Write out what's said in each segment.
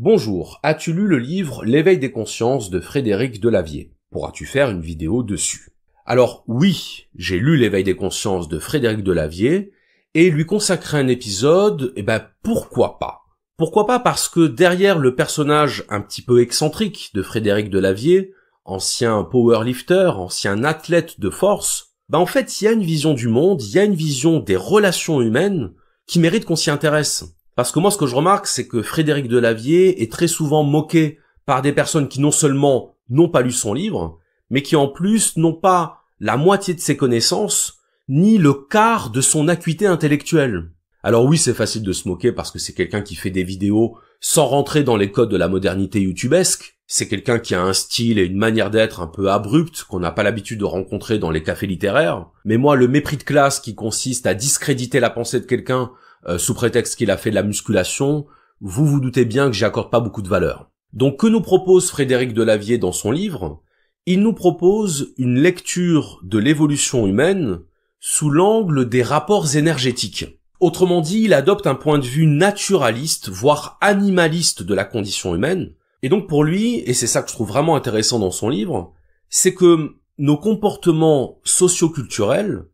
Bonjour, as-tu lu le livre L'éveil des consciences de Frédéric Delavier Pourras-tu faire une vidéo dessus Alors oui, j'ai lu L'éveil des consciences de Frédéric Delavier et lui consacrer un épisode, eh ben pourquoi pas Pourquoi pas parce que derrière le personnage un petit peu excentrique de Frédéric Delavier, ancien powerlifter, ancien athlète de force, ben en fait il y a une vision du monde, il y a une vision des relations humaines qui mérite qu'on s'y intéresse. Parce que moi, ce que je remarque, c'est que Frédéric Delavier est très souvent moqué par des personnes qui non seulement n'ont pas lu son livre, mais qui en plus n'ont pas la moitié de ses connaissances, ni le quart de son acuité intellectuelle. Alors oui, c'est facile de se moquer parce que c'est quelqu'un qui fait des vidéos sans rentrer dans les codes de la modernité youtubesque. C'est quelqu'un qui a un style et une manière d'être un peu abrupte qu'on n'a pas l'habitude de rencontrer dans les cafés littéraires. Mais moi, le mépris de classe qui consiste à discréditer la pensée de quelqu'un euh, sous prétexte qu'il a fait de la musculation, vous vous doutez bien que j'y accorde pas beaucoup de valeur. Donc que nous propose Frédéric Delavier dans son livre Il nous propose une lecture de l'évolution humaine sous l'angle des rapports énergétiques. Autrement dit, il adopte un point de vue naturaliste, voire animaliste de la condition humaine. Et donc pour lui, et c'est ça que je trouve vraiment intéressant dans son livre, c'est que nos comportements socioculturels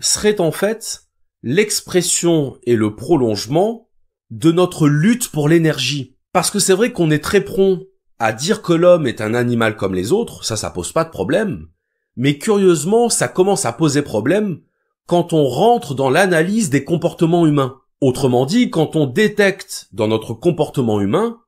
seraient en fait l'expression et le prolongement de notre lutte pour l'énergie. Parce que c'est vrai qu'on est très prompt à dire que l'homme est un animal comme les autres, ça ça pose pas de problème, mais curieusement ça commence à poser problème quand on rentre dans l'analyse des comportements humains. Autrement dit, quand on détecte dans notre comportement humain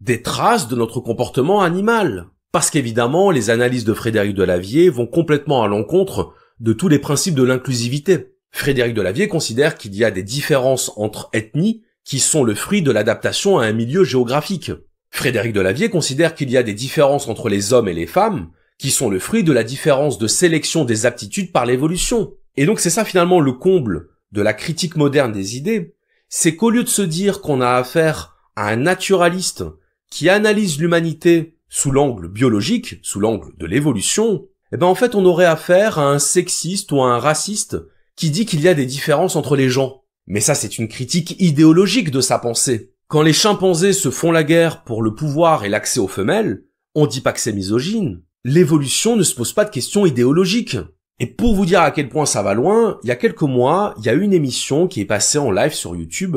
des traces de notre comportement animal. Parce qu'évidemment, les analyses de Frédéric Delavier vont complètement à l'encontre de tous les principes de l'inclusivité. Frédéric Delavier considère qu'il y a des différences entre ethnies qui sont le fruit de l'adaptation à un milieu géographique. Frédéric Delavier considère qu'il y a des différences entre les hommes et les femmes qui sont le fruit de la différence de sélection des aptitudes par l'évolution. Et donc c'est ça finalement le comble de la critique moderne des idées, c'est qu'au lieu de se dire qu'on a affaire à un naturaliste qui analyse l'humanité sous l'angle biologique, sous l'angle de l'évolution, eh ben en fait on aurait affaire à un sexiste ou à un raciste qui dit qu'il y a des différences entre les gens. Mais ça, c'est une critique idéologique de sa pensée. Quand les chimpanzés se font la guerre pour le pouvoir et l'accès aux femelles, on dit pas que c'est misogyne. L'évolution ne se pose pas de questions idéologiques. Et pour vous dire à quel point ça va loin, il y a quelques mois, il y a une émission qui est passée en live sur YouTube,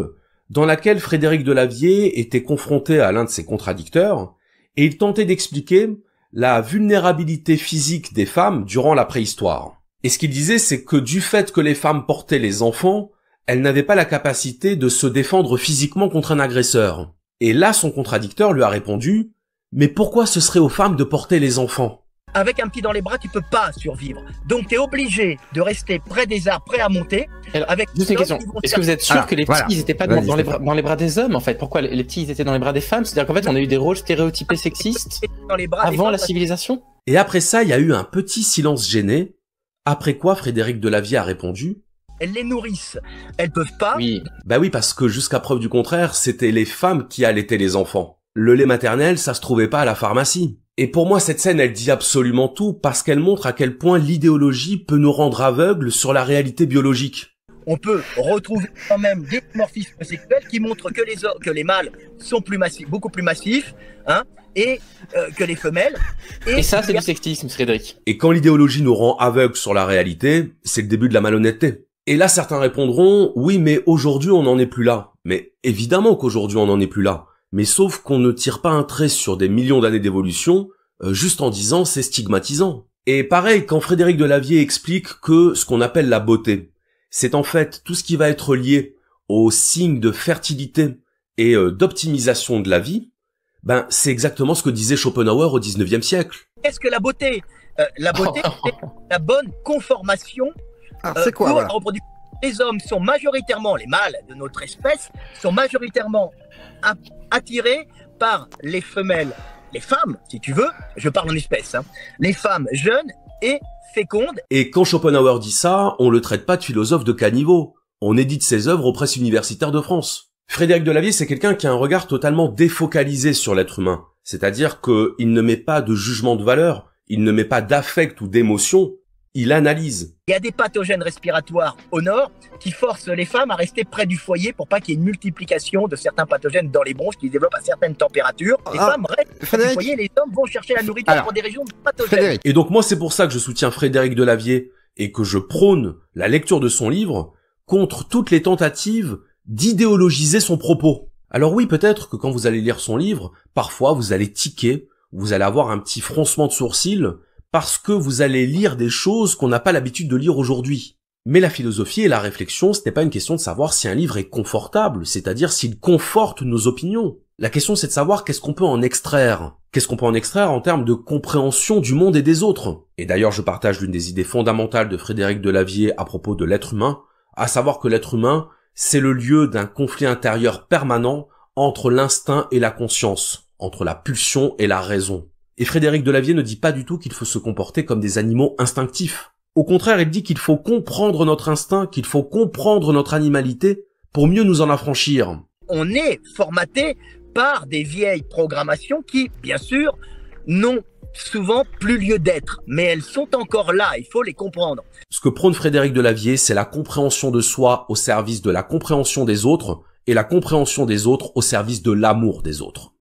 dans laquelle Frédéric Delavier était confronté à l'un de ses contradicteurs, et il tentait d'expliquer la vulnérabilité physique des femmes durant la préhistoire. Et ce qu'il disait, c'est que du fait que les femmes portaient les enfants, elles n'avaient pas la capacité de se défendre physiquement contre un agresseur. Et là, son contradicteur lui a répondu, mais pourquoi ce serait aux femmes de porter les enfants avec un petit dans les bras, tu peux pas survivre. Donc tu es obligé de rester près des arbres, prêt à monter. avec juste une question. Est-ce que vous êtes sûr que les petits, ils étaient pas dans, les bras, des hommes en fait Pourquoi les, petits, ils étaient dans les bras des femmes C'est-à-dire qu'en fait, on a eu des rôles stéréotypés sexistes dans les avant la civilisation. Et après ça, il y a eu un petit silence gêné après quoi, Frédéric Delavier a répondu elles les nourrissent. Elles peuvent pas. Oui. Bah oui, parce que jusqu'à preuve du contraire, c'était les femmes qui allaitaient les enfants. Le lait maternel, ça se trouvait pas à la pharmacie. Et pour moi, cette scène, elle dit absolument tout parce qu'elle montre à quel point l'idéologie peut nous rendre aveugles sur la réalité biologique. On peut retrouver quand même des morphismes sexuels qui montrent que les, que les mâles sont plus massifs, beaucoup plus massifs, hein, et euh, que les femelles. Et, ça, c'est du sexisme, Frédéric. Et quand l'idéologie nous rend aveugles sur la réalité, c'est le début de la malhonnêteté. Et là, certains répondront, oui, mais aujourd'hui, on n'en est plus là. Mais évidemment qu'aujourd'hui, on n'en est plus là. Mais sauf qu'on ne tire pas un trait sur des millions d'années d'évolution, euh, juste en disant c'est stigmatisant. Et pareil, quand Frédéric Delavier explique que ce qu'on appelle la beauté, c'est en fait tout ce qui va être lié aux signes de fertilité et euh, d'optimisation de la vie, ben, c'est exactement ce que disait Schopenhauer au 19e siècle. Qu'est-ce que la beauté euh, La beauté, c'est la bonne conformation ah, euh, quoi, Les hommes sont majoritairement, les mâles de notre espèce, sont majoritairement attirés par les femelles, les femmes, si tu veux, je parle en espèce, hein, les femmes jeunes et fécondes. Et quand Schopenhauer dit ça, on le traite pas de philosophe de caniveau. On édite ses œuvres aux presses universitaires de France. Frédéric Delavier, c'est quelqu'un qui a un regard totalement défocalisé sur l'être humain. C'est-à-dire qu'il ne met pas de jugement de valeur, il ne met pas d'affect ou d'émotion, il analyse. Il y a des pathogènes respiratoires au nord qui forcent les femmes à rester près du foyer pour pas qu'il y ait une multiplication de certains pathogènes dans les bronches qui développent à certaines températures. Les ah, femmes restent près du foyer, les hommes vont chercher la nourriture dans des régions pathogènes. Et donc moi c'est pour ça que je soutiens Frédéric Delavier et que je prône la lecture de son livre contre toutes les tentatives d'idéologiser son propos. Alors oui, peut-être que quand vous allez lire son livre, parfois vous allez tiquer, vous allez avoir un petit froncement de sourcils, parce que vous allez lire des choses qu'on n'a pas l'habitude de lire aujourd'hui. Mais la philosophie et la réflexion, ce n'est pas une question de savoir si un livre est confortable, c'est-à-dire s'il conforte nos opinions. La question c'est de savoir qu'est-ce qu'on peut en extraire. Qu'est-ce qu'on peut en extraire en termes de compréhension du monde et des autres. Et d'ailleurs je partage l'une des idées fondamentales de Frédéric Delavier à propos de l'être humain, à savoir que l'être humain, c'est le lieu d'un conflit intérieur permanent entre l'instinct et la conscience, entre la pulsion et la raison. Et Frédéric Delavier ne dit pas du tout qu'il faut se comporter comme des animaux instinctifs. Au contraire, il dit qu'il faut comprendre notre instinct, qu'il faut comprendre notre animalité pour mieux nous en affranchir. On est formaté par des vieilles programmations qui, bien sûr, n'ont souvent plus lieu d'être, mais elles sont encore là, il faut les comprendre. Ce que prône Frédéric Delavier, c'est la compréhension de soi au service de la compréhension des autres et la compréhension des autres au service de l'amour des autres.